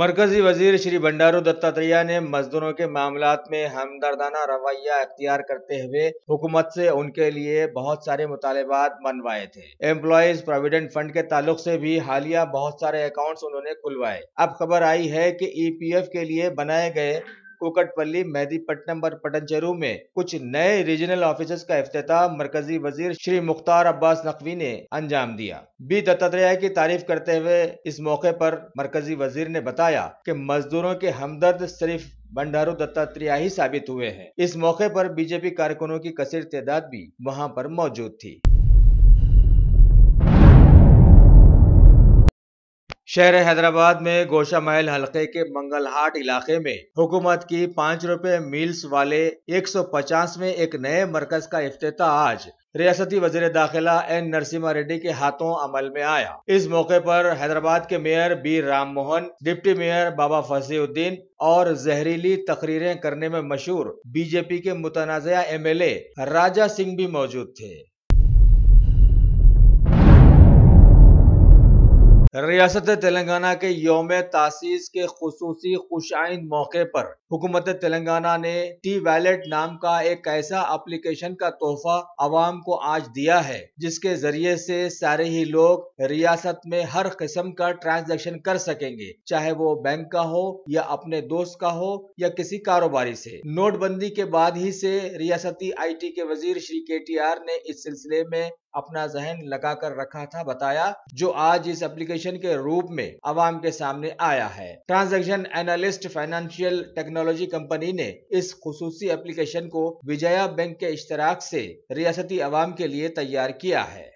मरकजी वजीर श्री बंडारू दत्तात्रेय ने मजदूरों के मामला में हमदर्दाना रवैया अख्तियार करते हुए हुकूमत से उनके लिए बहुत सारे मुतालबात मनवाए थे एम्प्लॉयज प्रोविडेंट फंड के ताल्लुक से भी हालिया बहुत सारे अकाउंट्स उन्होंने खुलवाए अब खबर आई है कि ईपीएफ के लिए बनाए गए कोकटपल्ली मेहदीपट्टनम और पटनचेरू में कुछ नए रीजनल ऑफिस का अफ्ताह मरकजी वजीर श्री मुख्तार अब्बास नकवी ने अंजाम दिया बी दत्तात्रेय की तारीफ करते हुए इस मौके पर मरकजी वजीर ने बताया कि मजदूरों के हमदर्द सिर्फ बंडारू दत्तात्रेय ही साबित हुए हैं इस मौके पर बीजेपी कार्यक्रमों की कसर तादाद भी वहां पर मौजूद थी शहर हैदराबाद में गोशा महल हल्के के मंगलहाट इलाके में हुकूमत की पाँच रुपए मील्स वाले पचास में एक नए मरकज का अफ्त आज रियासती वजीर दाखिला एन नरसिम्हा रेड्डी के हाथों अमल में आया इस मौके पर हैदराबाद के mayor B Ram Mohan deputy mayor Baba Fasiuddin और जहरीली तकरीरें करने में मशहूर बीजेपी के मुतनाज़ एम ए राजा सिंह भी मौजूद थे रियासत तेलंगाना के योम तासीस के खसूसी खुशाइन मौके पर हुकूमत तेलंगाना ने टी वैलेट नाम का एक ऐसा अप्लीकेशन का तोहफा आवाम को आज दिया है जिसके जरिए से सारे ही लोग रियासत में हर किस्म का ट्रांजैक्शन कर सकेंगे चाहे वो बैंक का हो या अपने दोस्त का हो या किसी कारोबारी से नोटबंदी के बाद ही से रियासती आई टी के वजीर श्री के टी आर ने इस सिलसिले में अपना जहन लगा कर रखा था बताया जो आज इस एप्लीकेशन के रूप में आवाम के सामने आया है transaction analyst financial technology company ने इस खसूसी एप्लीकेशन को विजया बैंक के इश्तराक से रियासती आवाम के लिए तैयार किया है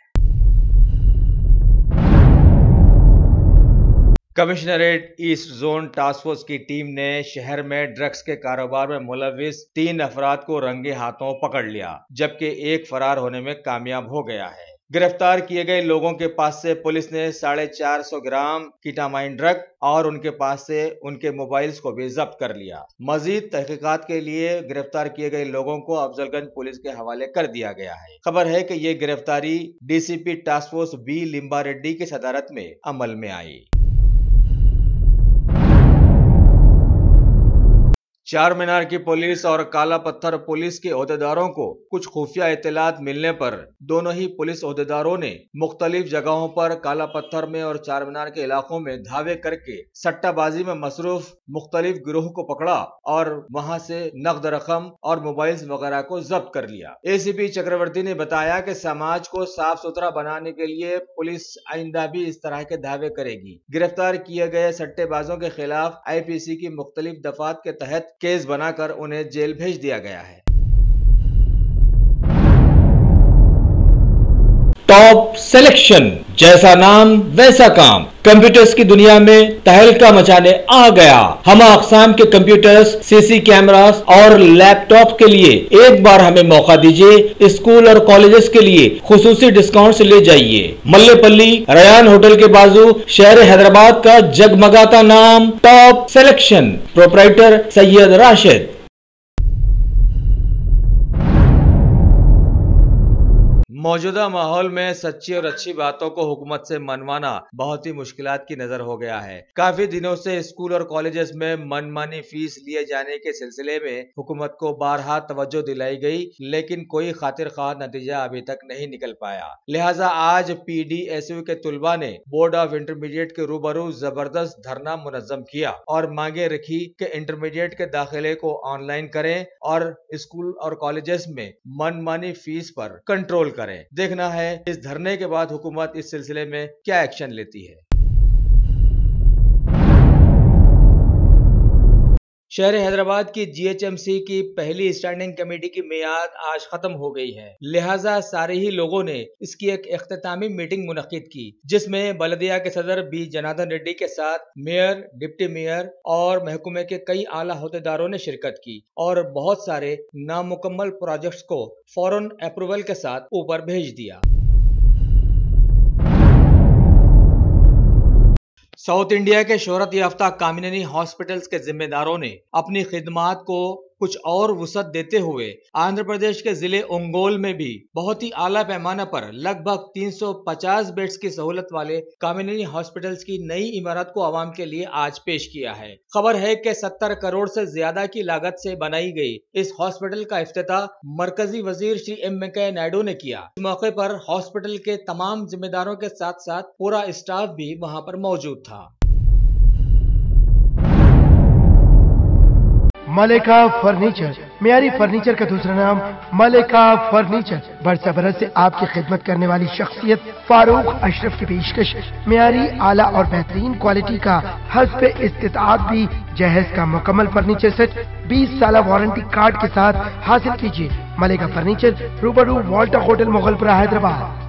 commissionerate east zone task force की टीम ने शहर में ड्रग्स के कारोबार में मुलविस तीन अफराद को रंगे हाथों पकड़ लिया जबकि एक फरार होने में कामयाब हो गया है गिरफ्तार किए गए लोगों के पास से पुलिस ने साढ़े चार सौ ग्राम कीटामाइन ड्रग और उनके पास से उनके मोबाइल्स को भी जब्त कर लिया मजीद तहकीकात के लिए गिरफ्तार किए गए लोगों को अफजलगंज पुलिस के हवाले कर दिया गया है खबर है कि ये गिरफ्तारी DCP task force B Limba Reddy की सदारत में अमल में आई चार मीनार की पुलिस और काला पत्थर पुलिस के अहदेदारों को कुछ खुफिया इतलात मिलने पर दोनों ही पुलिस अहदेदारों ने मुख्तलिफ जगहों पर काला पत्थर में और चार मीनार के इलाकों में धावे करके सट्टाबाजी में मसरूफ मुख्तलिफ गिरोह को पकड़ा और वहाँ से नकद रकम और मोबाइल वगैरह को जब्त कर लिया ए सी पी चक्रवर्ती ने बताया की समाज को साफ सुथरा बनाने के लिए पुलिस आइंदा भी इस तरह के धावे करेगी गिरफ्तार किए गए सट्टेबाजों के खिलाफ आई पी सी की मुख्तलिफ दफात के तहत केस बनाकर उन्हें जेल भेज दिया गया है टॉप सिलेक्शन जैसा नाम वैसा काम कंप्यूटर्स की दुनिया में तहलका मचाने आ गया हम अकसाम के कंप्यूटर्स सीसी कैमरास और लैपटॉप के लिए एक बार हमें मौका दीजिए स्कूल और कॉलेजेस के लिए खसूसी डिस्काउंट ले जाइए मल्लेपल्ली रयान होटल के बाजू शहर हैदराबाद का जगमगाता नाम top selection proprietor Syed Rashid मौजूदा माहौल में सच्ची और अच्छी बातों को हुकूमत से मनवाना बहुत ही मुश्किल की नजर हो गया है काफी दिनों से स्कूल और कॉलेजेस में मनमानी फीस लिए जाने के सिलसिले में हुकूमत को बारहा तवज्जो दिलाई गई लेकिन कोई खातिर खा नतीजा अभी तक नहीं निकल पाया लिहाजा आज पी डी एस यू के तुलबा ने बोर्ड ऑफ इंटरमीडिएट के रूबरू जबरदस्त धरना मुनजम किया और मांगे रखी के इंटरमीडिएट के दाखिले को ऑनलाइन करें और स्कूल और कॉलेजेस में मनमानी फीस पर कंट्रोल करें करें देखना है इस धरने के बाद हुकूमत इस सिलसिले में क्या एक्शन लेती है शहर हैदराबाद की जीएचएमसी की पहली स्टैंडिंग कमेटी की मियाद आज खत्म हो गई है लिहाजा सारे ही लोगों ने इसकी एक अख्तामी मीटिंग मुनद की जिसमें बलदिया के सदर बी जनार्दन रेड्डी के साथ मेयर डिप्टी मेयर और महकुमे के कई आला ने शिरकत की और बहुत सारे नामुकम्मल प्रोजेक्ट को फौरन अप्रूवल के साथ ऊपर भेज दिया साउथ इंडिया के शोहरत याफ्ता कामिनी हॉस्पिटल्स के जिम्मेदारों ने अपनी खिदमात को कुछ और वसत देते हुए आंध्र प्रदेश के जिले ओंगोल में भी बहुत ही आला पैमाना पर लगभग 350 बेड्स की सहूलत वाले कम्युनिटी हॉस्पिटल्स की नई इमारत को आवाम के लिए आज पेश किया है खबर है कि 70 करोड़ से ज्यादा की लागत से बनाई गई इस हॉस्पिटल का अफ्ताह मरकजी वजीर श्री एम वेंकैया नायडू ने किया इस मौके पर हॉस्पिटल के तमाम जिम्मेदारों के साथ साथ पूरा स्टाफ भी वहाँ पर मौजूद था मलिका फर्नीचर मेरी फर्नीचर का दूसरा नाम मलिका फर्नीचर बरसा बरस ऐसी आपकी खिदमत करने वाली शख्सियत फारूक अशरफ की पेशकश मेरी आला और बेहतरीन क्वालिटी का हसब इस्त भी जहेज का मुकम्मल फर्नीचर सेट 20 साल वारंटी कार्ड के साथ हासिल कीजिए मलिका फर्नीचर रूबरू वॉल्टा होटल मुगलपुरा हैदराबाद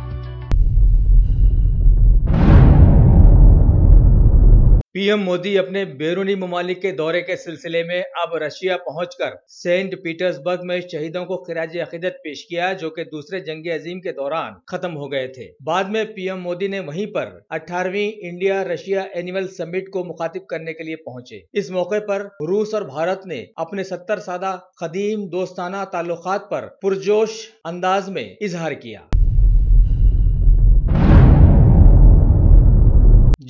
पीएम मोदी अपने बैरूनी ममालिक के दौरे के सिलसिले में अब रशिया पहुंचकर सेंट पीटर्सबर्ग में शहीदों को खराज अकीदत पेश किया जो कि दूसरे जंग अजीम के दौरान खत्म हो गए थे बाद में पीएम मोदी ने वहीं पर 18वीं इंडिया रशिया एनिमल समिट को मुखातिब करने के लिए पहुंचे इस मौके पर रूस और भारत ने अपने सत्तर सादा कदीम दोस्ताना ताल्लुक पर पुरजोश अंदाज में इजहार किया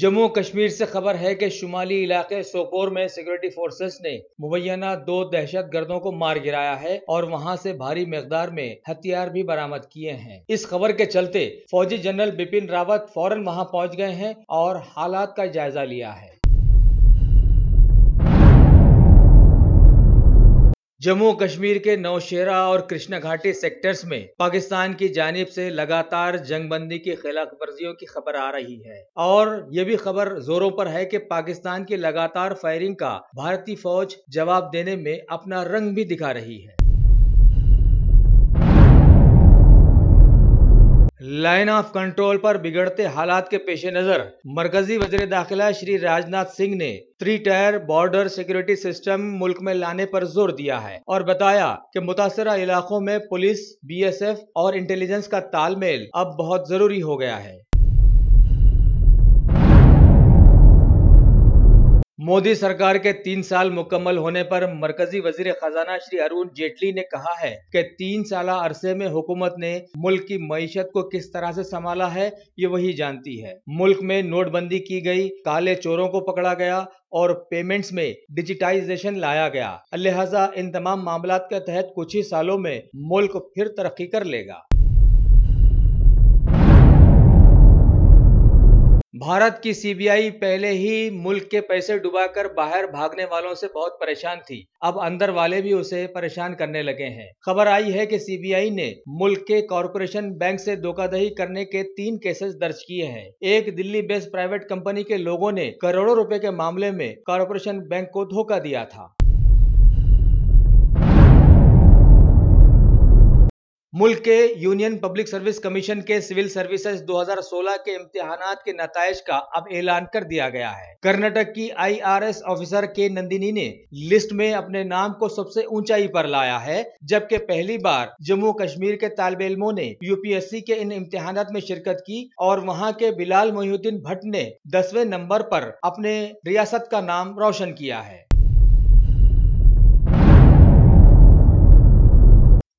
जम्मू कश्मीर से खबर है कि शुमाली इलाके सोपोर में सिक्योरिटी फोर्सेस ने मुबैना दो दहशत गर्दों को मार गिराया है और वहां से भारी मकदार में हथियार भी बरामद किए हैं इस खबर के चलते फौजी जनरल बिपिन रावत फौरन वहां पहुंच गए हैं और हालात का जायजा लिया है जम्मू कश्मीर के नौशेरा और कृष्णा घाटी सेक्टर्स में पाकिस्तान की जानब से लगातार जंगबंदी की खिलाफ वर्जियों की खबर आ रही है और ये भी खबर जोरों पर है कि पाकिस्तान की लगातार फायरिंग का भारतीय फौज जवाब देने में अपना रंग भी दिखा रही है लाइन ऑफ कंट्रोल पर बिगड़ते हालात के पेश नज़र मरकजी वजर दाखिला श्री राजनाथ सिंह ने three tier border security system मुल्क में लाने पर जोर दिया है और बताया कि मुतासरा इलाकों में पुलिस बीएसएफ और इंटेलिजेंस का तालमेल अब बहुत जरूरी हो गया है मोदी सरकार के तीन साल मुकम्मल होने पर मरकजी वजीर खजाना श्री अरुण जेटली ने कहा है कि तीन साल अरसे में हुकूमत ने मुल्क की मीशत को किस तरह से संभाला है ये वही जानती है मुल्क में नोटबंदी की गई काले चोरों को पकड़ा गया और पेमेंट्स में डिजिटाइजेशन लाया गया लिहाजा इन तमाम मामला के तहत कुछ ही सालों में मुल्क फिर तरक्की कर लेगा भारत की सीबीआई पहले ही मुल्क के पैसे डुबाकर बाहर भागने वालों से बहुत परेशान थी अब अंदर वाले भी उसे परेशान करने लगे हैं खबर आई है कि सीबीआई ने मुल्क के कॉरपोरेशन बैंक से धोखाधही करने के तीन केसेस दर्ज किए हैं एक दिल्ली बेस्ड प्राइवेट कंपनी के लोगों ने करोड़ों रुपए के मामले में कॉरपोरेशन बैंक को धोखा दिया था मुल्क के यूनियन पब्लिक सर्विस कमीशन के सिविल सर्विसेज 2016 के इम्तिहान के नतज का अब ऐलान कर दिया गया है कर्नाटक की आईआरएस ऑफिसर के नंदिनी ने लिस्ट में अपने नाम को सबसे ऊंचाई पर लाया है जबकि पहली बार जम्मू कश्मीर के तालब इलमो ने यूपीएससी के इन इम्तिहान में शिरकत की और वहाँ के बिलाल मोहिउद्दीन भट्ट ने दसवें नंबर पर अपने रियासत का नाम रोशन किया है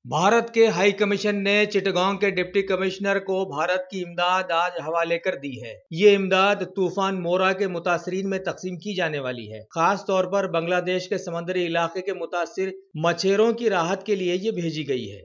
भारत के हाई कमीशन ने चिटगांव के डिप्टी कमिश्नर को भारत की इमदाद आज हवाले कर दी है ये इमदाद तूफान मोरा के मुतासरीन में तकसीम की जाने वाली है खास तौर पर बांग्लादेश के समंदरी इलाके के मुतासर मछेरों की राहत के लिए ये भेजी गई है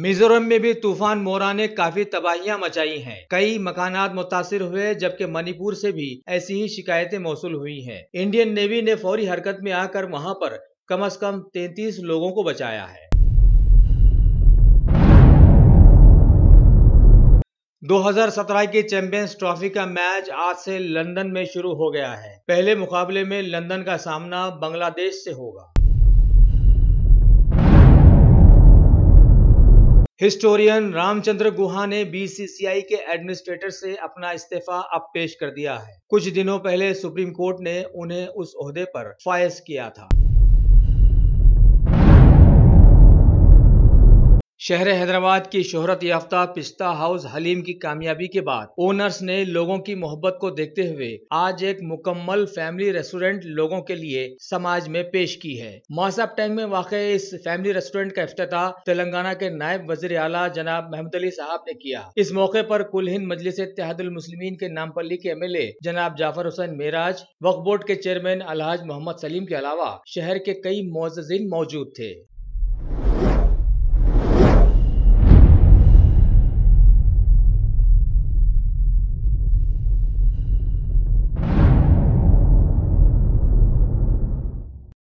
मिजोरम में भी तूफान मोरा ने काफी तबाहियां मचाई हैं। कई मकानात मुतासर हुए जबकि मणिपुर से भी ऐसी ही शिकायतें मौसू हुई हैं। इंडियन नेवी ने फौरी हरकत में आकर वहां पर कम अज कम 33 लोगों को बचाया है 2017 की चैंपियंस ट्रॉफी का मैच आज से लंदन में शुरू हो गया है पहले मुकाबले में लंदन का सामना बांग्लादेश से होगा हिस्टोरियन रामचंद्र गुहा ने बीसीसीआई के एडमिनिस्ट्रेटर से अपना इस्तीफा अब पेश कर दिया है कुछ दिनों पहले सुप्रीम कोर्ट ने उन्हें उस ओहदे पर फायस किया था शहर हैदराबाद की शोहरत याफ्ता पिस्ता हाउस हलीम की कामयाबी के बाद ओनर्स ने लोगों की मोहब्बत को देखते हुए आज एक मुकम्मल फैमिली रेस्टोरेंट लोगों के लिए समाज में पेश की है मासाब टैंक में वाक़ इस फैमिली रेस्टोरेंट का अफ्ताह तेलंगाना के नायब वजीर अला जनाब महमद अली साहब ने किया इस मौके पर कुल हिंद मजलिस मुस्लिमीन के नामपल्ली के एम एल ए जनाब जाफर हुसैन मेराज वक्फ बोर्ड के चेयरमैन अलहाज मोहम्मद सलीम के अलावा शहर के कई मोजिन मौजूद थे